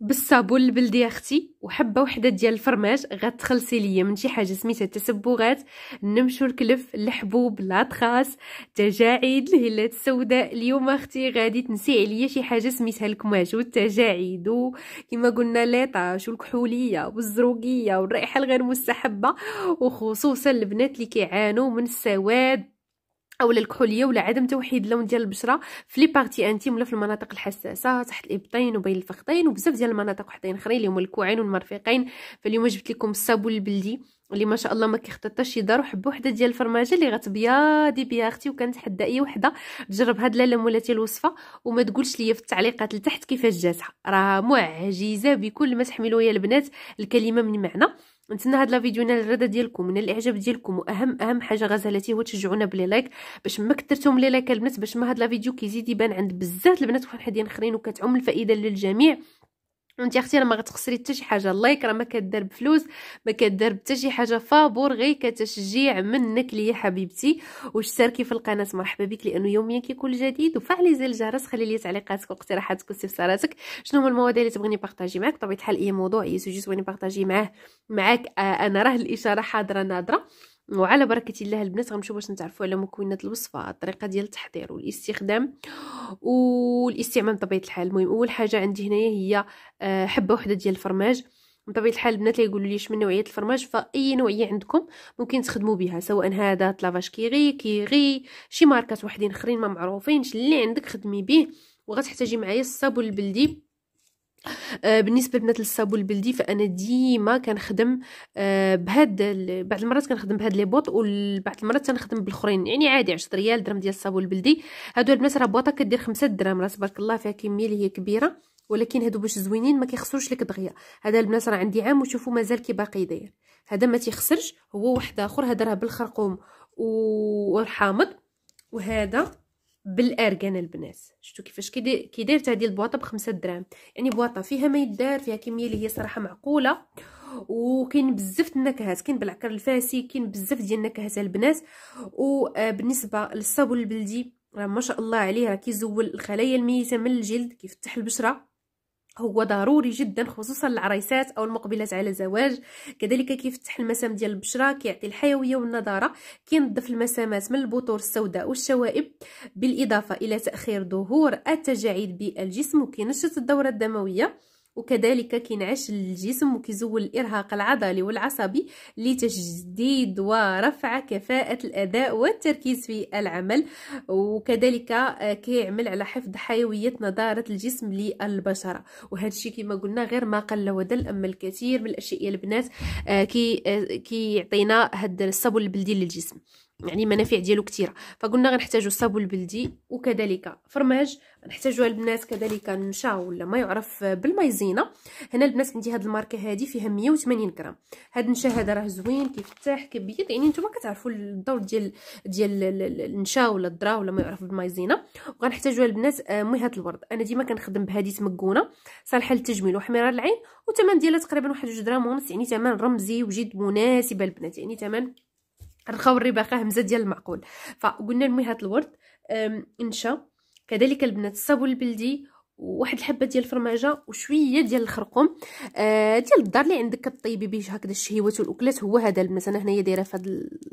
بالصابون البلدي اختي وحبه وحده ديال الفرماج غتخلصي ليا من شي حاجه سميتها تسبغات نمشو الكلف الحبوب لاطخاس تجاعيد الهلات السوداء اليوم اختي غادي تنسي عليا شي حاجه سميتها الكماش والتجاعيد وكما قلنا ليطاش والكحوليه والزروقيه والرائحه الغير مستحبه وخصوصا البنات اللي كيعانوا من السواد اولا الكحوليه ولا عدم توحيد اللون ديال البشره في لي بارتي انتيم ولا في المناطق الحساسه تحت الابطين وبين الفخذين وبزاف ديال المناطق وحدين اخرين اللي هما الكوعين والمرفقين فاليوم جبت لكم الصابون البلدي اللي ما شاء الله ما كيخطي حتى شي دار وحب وحده ديال الفرماجه اللي غتبياضي بها اختي حدا اي وحده تجرب هاد لاله مولاتي الوصفه وما تقولش ليا في التعليقات لتحت كيفاش جاتها راه معجزه بكل ما تحملوا يا البنات الكلمه من معنى نتمنى هاد لا فيديو نال الرضا ديالكم من الاعجاب ديالكم واهم اهم حاجه غزالتي هو تشجعونا بلي لايك باش ما كثرتهم لي لايك البنات باش ما هاد لا فيديو كيزيد يبان عند بزاف البنات وحدين اخرين وكتعم الفائده للجميع انت اختي راه ما غتخسري حتى شي حاجه لايك راه ما كدار بفلوس ما كدار حتى شي حاجه فابور غير كتشجيع منك ليا حبيبتي واشتركي في القناه مرحبا بك لانه يوميا كيكون جديد وفعلي زر الجرس خلي لي تعليقاتك واقتراحاتك واستفساراتك شنو هما المواضيع اللي تبغيني بارطاجي معك بطبيعه الحال اي موضوع اي سوجي تبغيني بارطاجي معاه معاك آه، انا راه الاشاره حاضره ناضره وعلى بركه الله البنات غنمشيو باش نتعرفوا على مكونات الوصفه الطريقه ديال التحضير والاستخدام والاستعمال بطبيعه الحال المهم اول حاجه عندي هنايا هي آه، حبه وحده ديال الفرماج بطبيعه الحال البنات اللي يقولوا لي شمن نوعيه الفرماج فاي نوعيه عندكم ممكن تخدموا بها سواء هذا طلافاش كيغي كيغي شي ماركات وحدين اخرين ما معروفينش اللي عندك خدمي به وغتحتاجي معايا الصابون البلدي آه، بالنسبه لبنات الصابو البلدي فانا ديما كنخدم آه، بهاد بعض المرات كنخدم بهاد لي بوط وبعض المرات تنخدم بالاخرين يعني عادي 10 ريال درهم ديال الصابون البلدي هادو البنات راه بوطه كدير 5 درهم راه تبارك الله فيها كميه اللي هي كبيره ولكن هادو باش زوينين ما كيخسروش لك دغيا هذا البنات راه عندي عام وشوفوا مازال كي باقي داير هذا ما تيخسرش هو واحد اخر هذا راه بالخرقوم والحامض وهذا بالاركان البنات شفتوا كيفاش كي دايرت هذه البواطه بخمسة دراهم يعني بواطه فيها ما يدار فيها كميه اللي هي صراحه معقوله وكاين بزاف النكهات كاين بالعكر الفاسي كاين بزاف ديال النكهات البنات وبالنسبه آه، للصابون البلدي راه ما شاء الله عليه راه كيزول الخلايا الميته من الجلد كيفتح البشره هو ضروري جدا خصوصا العريسات او المقبلات على الزواج كذلك كيفتح المسام ديال البشره كيعطي الحيويه والنضاره كينظف المسامات من البطور السوداء والشوائب بالاضافه الى تاخير ظهور التجاعيد بالجسم وكينشط الدوره الدمويه وكذلك كينعش الجسم وكيزول الارهاق العضلي والعصبي لتجديد ورفع كفاءه الاداء والتركيز في العمل وكذلك آه، كيعمل على حفظ حيويه نضاره الجسم للبشره وهذا الشيء كما قلنا غير ما قل ودل اما الكثير من الاشياء البنات آه، كي آه، كيعطينا هذا الصابون البلدي للجسم يعني منافع ديالو كثيره فقلنا غنحتاجو الصابون البلدي وكذلك فرماج نحتاجوها البنات كذلك النشا ولا ما يعرف بالمايزينا هنا البنات عندي هاد الماركه هادي فيها 180 غرام هاد النشا هذا راه زوين كيفتح كيبيض يعني نتوما كتعرفوا الدور ديال ديال النشا ولا الذره ولا ما يعرف بالمايزينا وغنحتاجوها البنات آه، مهات الورد انا ديما كنخدم بهادي تمكونه صالحه للتجميل وحميره العين وثمن ديالها تقريبا واحد 2 درهم ونص يعني ثمن رمزي وجد مناسب البنات يعني ثمن رخاو والرباقه همزه ديال المعقول فقلنا المهم هذا الورد انشا كذلك البنات الصابون البلدي وواحد الحبه ديال الفرماجه وشويه ديال الخرقوم آه ديال الدار اللي عندك كطيبي به هكذا الشهيوات والاكلات هو هذا البنات انا هنايا دايره في هذا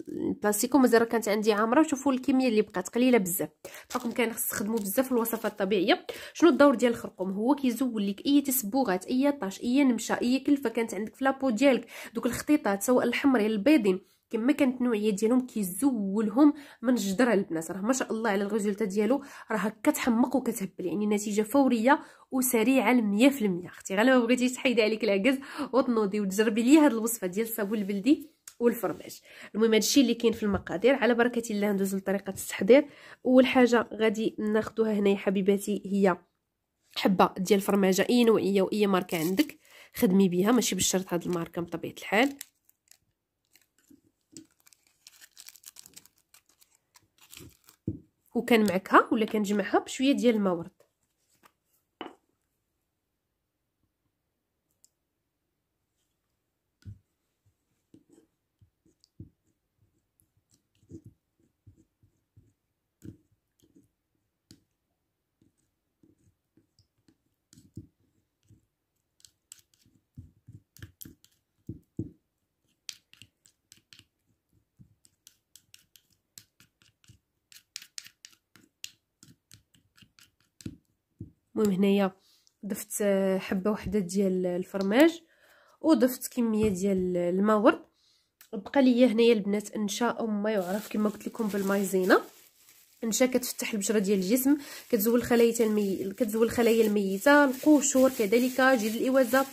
البلاستيكو مازال كانت عندي عامره وشوفوا الكميه اللي بقات قليله بزاف فكم كان خص تخدموا بزاف الوصفات الطبيعيه شنو الدور ديال الخرقوم هو كيزول لك اي تسبغات اي طاش اي نمشه اي كلفه كانت عندك في لابو ديالك دوك الخطيطات سواء الحمري البيضين كما كانت النوعيه ديالهم كيزولهم من جدر البنات راه ما شاء الله على الريزلتا ديالو راه كتحمق وكتهبل يعني نتيجه فوريه وسريعه ل 100% اختي ما بغيتي تحيدي عليك العكز وتنوضي وتجربي لي هاد الوصفه ديال الصابون البلدي والفرماج المهم هادشي اللي كاين في المقادير على بركه الله ندوزو لطريقه التحضير اول حاجه غادي ناخذوها هنايا حبيباتي هي حبه ديال الفرماجه اي نوعيه واي ماركه عندك خدمي بها ماشي بالشرط هاد الماركه بطبيعه الحال وكنمعكها ولا كنجمعها بشويه ديال الماور المهم هنايا ضفت آه، حبه وحده ديال الفرماج وضفت كميه ديال الماء ورد بقى ليا هنايا البنات ان شاء ما يعرف كما قلت لكم بالمايزينا انشا كتفتح البشره ديال الجسم كتزول الخلايا المي... كتزول الخلايا الميته القشور كذلك جلد الاوازه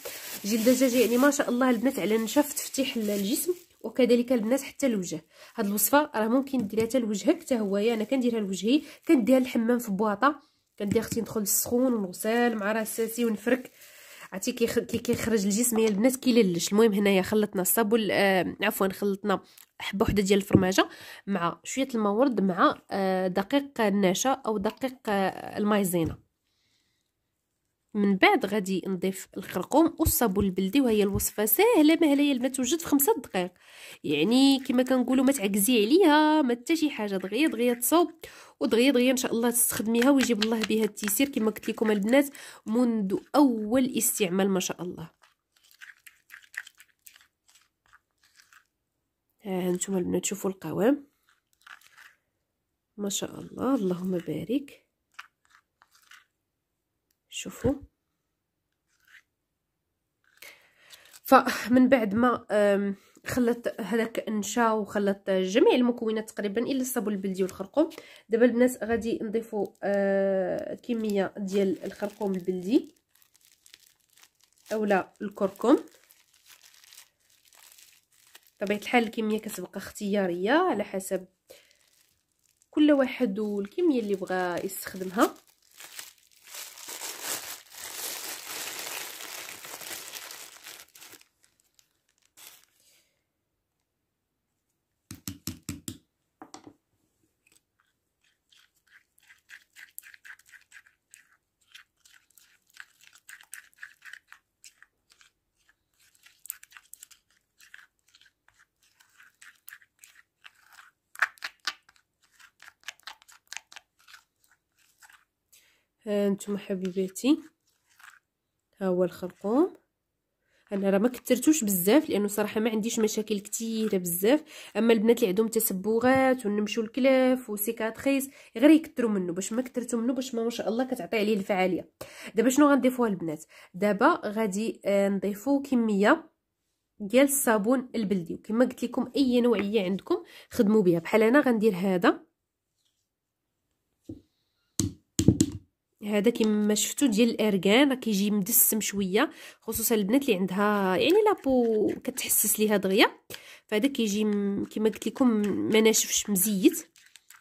جلد الدجاج يعني ما شاء الله البنات على نشا تفتح الجسم وكذلك البنات حتى الوجه هاد الوصفه راه ممكن ديريها حتى لوجهك حتى هويا انا كنديرها لوجهي كنديرها للحمام في بواطه كندي اختي ندخل للسخون ونغسل مع راساسي ونفرك عرفتي كي كيخرج الجسم يا البنات كيللش المهم هنايا خلطنا الصابون آه عفوا خلطنا حبه وحده ديال الفرماجه مع شويه الماورد مع آه دقيق النشا او دقيق آه المايزينا من بعد غادي نضيف الخرقوم والصابون البلدي وهي الوصفه سهله مهلايه البنات توجد في خمسة دقائق يعني كما كنقولوا ما تعكزي عليها ما حتى شي حاجه دغيا دغيا تصوب ودغيا دغيا ان شاء الله تستخدميها ويجيب الله بها التيسير كما قلت لكم البنات منذ اول استعمال ما شاء الله ها انتم البنات شوفوا القوام ما شاء الله اللهم بارك شوفوا فمن بعد ما خلت هذاك النشا وخلت جميع المكونات تقريبا الا الصابون البلدي والخرقوم دابا البنات غادي نضيفوا آه، كميه ديال الخرقوم البلدي اولا الكركم طبيعه الحال الكميه كتبقى اختياريه على حسب كل واحد والكميه اللي بغى يستخدمها هانتوما حبيباتي ها هو الخرقوم انا راه ما كثرتوش بزاف لانه صراحه ما عنديش مشاكل كثيره بزاف اما البنات اللي عندهم تسبغات ونمشوا الكلاف وسيكاتريس غير يكثروا منه باش ما كثرتوا منه باش ما ما شاء الله كتعطي عليه الفعاليه دابا شنو غنضيفوها البنات دابا غادي آه، نضيفو كميه ديال الصابون البلدي وكما قلت لكم اي نوعيه عندكم خدموا بها بحال انا غندير هذا هذا كما شفتوا ديال الارغان راه كيجي مدسم شويه خصوصا البنات اللي عندها يعني لابو كتحسس ليها دغيا فهذا كيجي كما قلت لكم ما ناشفش مزيت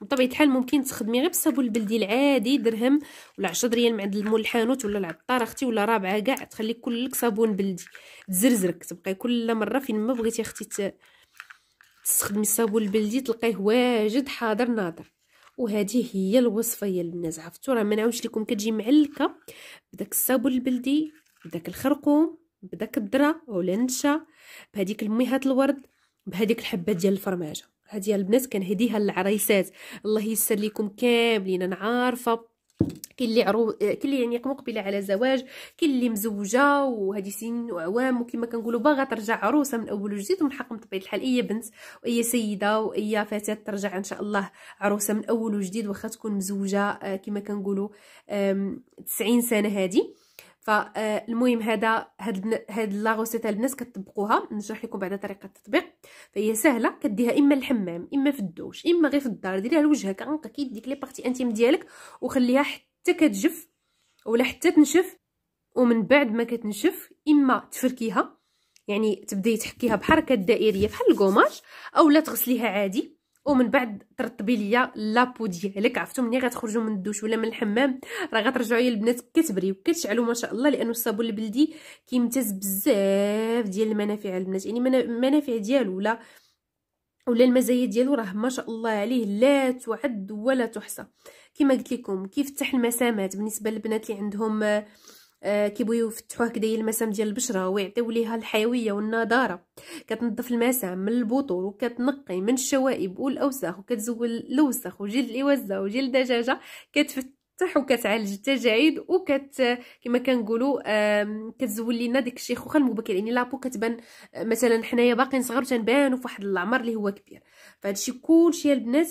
بطبيعه الحال ممكن تخدمي غير بالصابون البلدي العادي درهم ولا 10 دريال من عند المول الحانوت ولا العطار اختي ولا رابعه كاع تخلي كلك صابون بلدي تزرزرك تبقاي كل مره فين ما بغيتي اختي تستخدمي الصابون البلدي تلقيه واجد حاضر ناضر وهذه هي الوصفه ديال البنات عرفتوا راه ما نعاودش لكم كتجي معلكه بداك الصابون البلدي بداك الخرقوم بداك الذره النشا بهذيك الميهات الورد بهذيك الحبات ديال الفرماجه هذه البنات كنهديها للعريسات الله يسر لكم كاملين انا عارفه كاين اللي عرو كاين اللي يعني مقبله على زواج كاين اللي مزوجه وهذه سنين وعوام وكما كنقولوا باغا ترجع عروسه من اول وجديد ومن حق بطبيعه الحال اي بنت واي سيده واي فتاه ترجع ان شاء الله عروسه من اول وجديد واخا تكون مزوجه آه، كما كنقولوا 90 سنه هذه فالمهم هذا هاد هاد لا غوسيت البنات كتطبقوها نشرح لكم بعدا طريقه التطبيق فهي سهله كديها اما الحمام اما في الدوش اما غير في الدار ديريها لوجهك عنق كيديك لي بارتي انتيم ديالك وخليها حتى كتجف ولا حتى تنشف ومن بعد ما كتنشف اما تفركيها يعني تبداي تحكيها بحركه دائريه بحال الكوماج اولا تغسليها عادي ومن بعد ترطبي ليا لابو ديالك عرفتو ملي غتخرجوا من الدوش ولا من الحمام راه غترجعوا يا البنات كتبري وكتشعلوا ما شاء الله لانه الصابون البلدي كيمتاز بزاف ديال المنافع البنات يعني المنافع ديالو ولا ولا المزايا ديالو راه ما شاء الله عليه لا تعد ولا تحصى كما قلت لكم كيفتح المسامات بالنسبه للبنات اللي عندهم آه آه كيبغيو يفتحوه كدا المسام ديال البشره ويعطيو ليها الحيويه والنضاره كتنظف المسام من البطول وكتنقي من الشوائب والاوساخ وكتزول الاوساخ وجلد الإوزة وجلد الدجاجه كتفتح وكتعالج التجاعيد وكت كما كنقولوا كتزول لينا ديك الشيخوخه المبكر يعني لابو كتبان آه، مثلا حنايا باقيين صغار تنبانوا في واحد العمر اللي هو كبير فهادشي كلشي البنات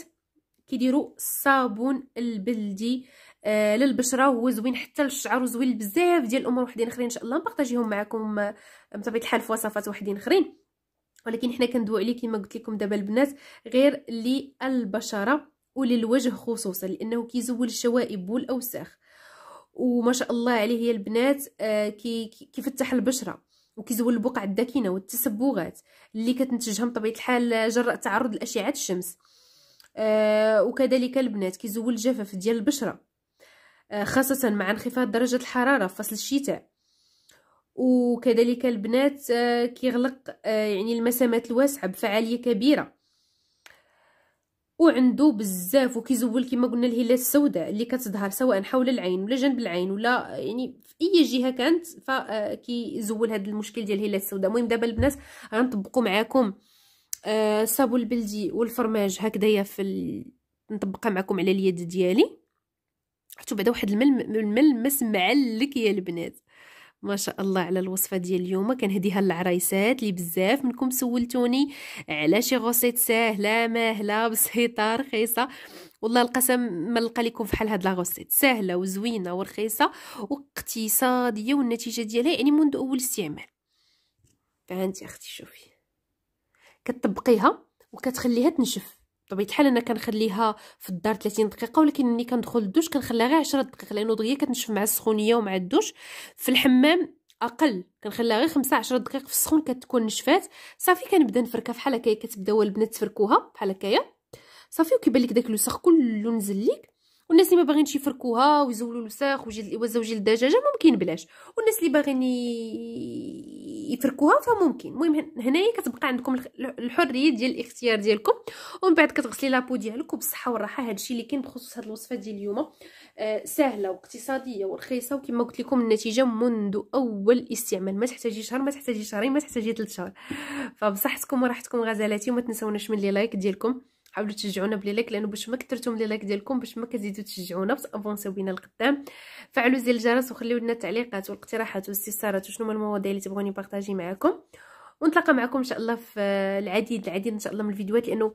كيديروا الصابون البلدي آه، للبشره وهو زوين حتى للشعر وزوين بزاف ديال الامور وحدين اخرين ان شاء الله نبارطاجيهم معكم بطبيعه آه، الحال في وصفات وحدين اخرين ولكن حنا كندويو عليه كما قلت لكم دابا البنات غير للبشره وللوجه خصوصا لانه كيزول الشوائب والاوساخ وما شاء الله عليه يا البنات آه، كي كيفتح البشره وكيزول البقع الداكنه والتسبغات اللي كتنتجهم بطبيعه الحال جراء تعرض لاشعه الشمس وكذلك البنات كيزول الجفاف ديال البشره آه، خاصة مع انخفاض درجة الحرارة في فصل الشتاء وكذلك البنات آه، كيغلق آه، يعني المسامات الواسعة بفعالية كبيرة وعنده بزاف وكيزول كما قلنا الهلال السوداء اللي كتظهر سواء حول العين ولا جنب العين ولا يعني في اي جهه كانت فكيزول هذا المشكل ديال الهلال السوداء المهم دابا البنات غنطبقوا معاكم الصابون البلدي والفرماج هكذايا في ال... نطبقها معكم على اليد ديالي حتى بعدا واحد الملمس معلك يا البنات ما شاء الله على الوصفه ديال اليوم كنهديها للعرايسات اللي بزاف منكم سولتوني على شي غوسيت ساهله ماهله بسيطه رخيصه والله القسم ما نلقى لكم فحال هاد لا غوسيت ساهله وزوينه ورخيصه واقتصاديه والنتيجه ديالها يعني منذ اول استعمال فهانتي اختي شوفي كتطبقيها وكتخليها تنشف بطبيعه الحال انا كنخليها في الدار 30 دقيقه ولكن ملي كندخل الدوش كنخليها غير 10 دقائق لانه دغيا كتنشف مع السخونيه ومع الدوش في الحمام اقل كنخليها غير 5 10 دقائق في السخون كتكون نشفات صافي كنبدا نفركها بحال هكايا كتبداو البنات تفركوها بحال هكايا صافي وكيبان لك داك الوسخ كله نزل لك والناس اللي ما باغينش يفركوها ويزولوا الوساخ وجلد الدجاجه ممكن بلاش والناس اللي باغين يفركوها فممكن المهم هنايا كتبقى عندكم الحريه ديال الاختيار ديالكم ومن بعد كتغسلي لابو ديالك وبالصحه والراحه الشيء اللي كاين بخصوص هذه الوصفه ديال اليوم آه سهله واقتصاديه ورخيصه وكما قلت لكم النتيجه منذ اول استعمال ما تحتاجي شهر ما تحتاجي شهرين ما تحتاجي ثلاث شهور فبصحتكم وراحتكم غزالاتي وما تنساوناش من لي لايك ديالكم حاولوا تشجعونا بلي لايك لانه باش ما كثرتم لي لايك ديالكم باش ما كتزيدوا تشجعونا باش افونسيو بينا لقدام فعلوا زر الجرس وخليو لنا التعليقات والاقتراحات والاستفسارات وشنو هما المواضيع اللي تبغوني نبارطاجي معكم ونتلاقى معكم ان شاء الله في آه، العديد العديد ان شاء الله من الفيديوهات لانه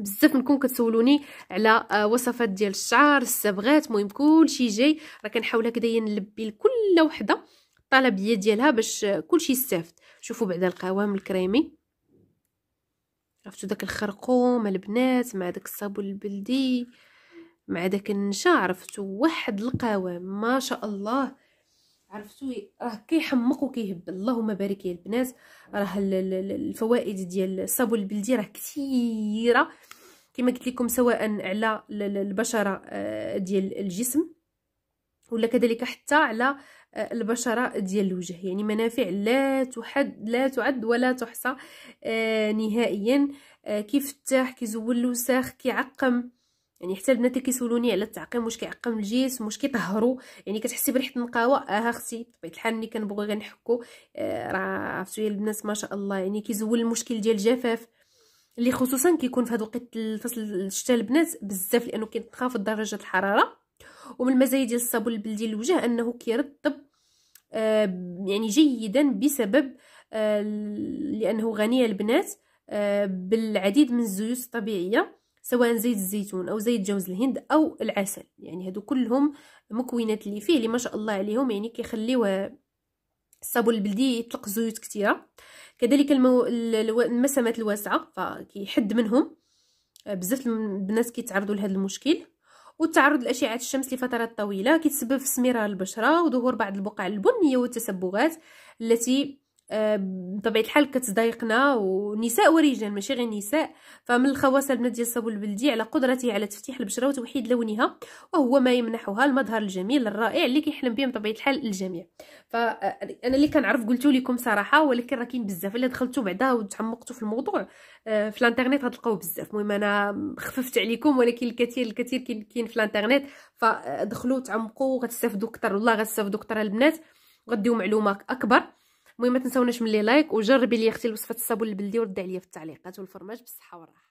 بزاف منكم كتسولوني على آه، وصفات ديال الشعر الصبغات المهم كلشي جاي راه كنحاول هكذايا نلبي لكل وحده الطلبيه ديالها باش آه، كلشي يستافد شوفوا بعدا القوام الكريمي عرفتوا داك الخرقوم البنات مع داك الصابون البلدي مع داك النشا عرفتوا واحد القوام ما شاء الله عرفتوا راه كيحمق وكيهبل اللهم بارك يا البنات راه الفوائد ديال الصابون البلدي راه كثيره كما قلت لكم سواء على البشره آه، ديال الجسم ولا كذلك حتى على آه، البشرة ديال الوجه يعني منافع لا تحد لا تعد ولا تحصى آه، نهائيا آه، تاح كيزول الوساخ كيعقم يعني حتى البنات اللي كيسولوني على التعقيم واش كيعقم الجسم واش كيطهروا يعني كتحسي بريحه النقاوه اه اختي بطبيعه الحال ملي كنبغيو غنحكو راه عرفتوا البنات ما شاء الله يعني كيزول المشكل ديال الجفاف اللي خصوصا كيكون في هذا الوقت فصل الشتاء البنات بزاف لانه كتنخفض درجه الحراره ومن المزايا ديال الصابون البلدي للوجه انه كيرطب آه يعني جيدا بسبب آه لانه غني البنات آه بالعديد من الزيوت الطبيعيه سواء زيت الزيتون او زيت جوز الهند او العسل يعني هادو كلهم مكونات اللي فيه اللي ما شاء الله عليهم يعني كيخليو الصابون البلدي يطلق زيوت كثيره كذلك المو... المسامات الواسعه فكيحد منهم آه، بزاف البنات كيتعرضوا لهذا المشكل والتعرض لأشعة الشمس لفترات طويلة كيتسبب في سميرة البشرة وظهور بعض البقع البنية والتسبغات التي آه، بطبيعه الحال كتضايقنا ونساء ورجال ماشي غير نساء فمن الخواص البنات ديال الصابون البلدي على قدرته على تفتيح البشره وتوحيد لونها وهو ما يمنحها المظهر الجميل الرائع اللي كيحلم به بطبيعه الحال الجميع فانا آه، اللي كنعرف قلتو لكم صراحه ولكن راه كاين بزاف الا دخلتو بعدا وتعمقتوا في الموضوع آه، في الانترنت غتلقاو بزاف المهم انا خففت عليكم ولكن الكثير الكثير كاين في الانترنت فدخلوا تعمقوا وغتستافدوا اكثر والله غتستافدوا اكثر البنات وغديو معلومه اكبر المهم ما تنساوناش من لي لايك وجربي لي اختي وصفه الصابون البلدي وردي عليا في التعليقات والفرماج بالصحه والراحه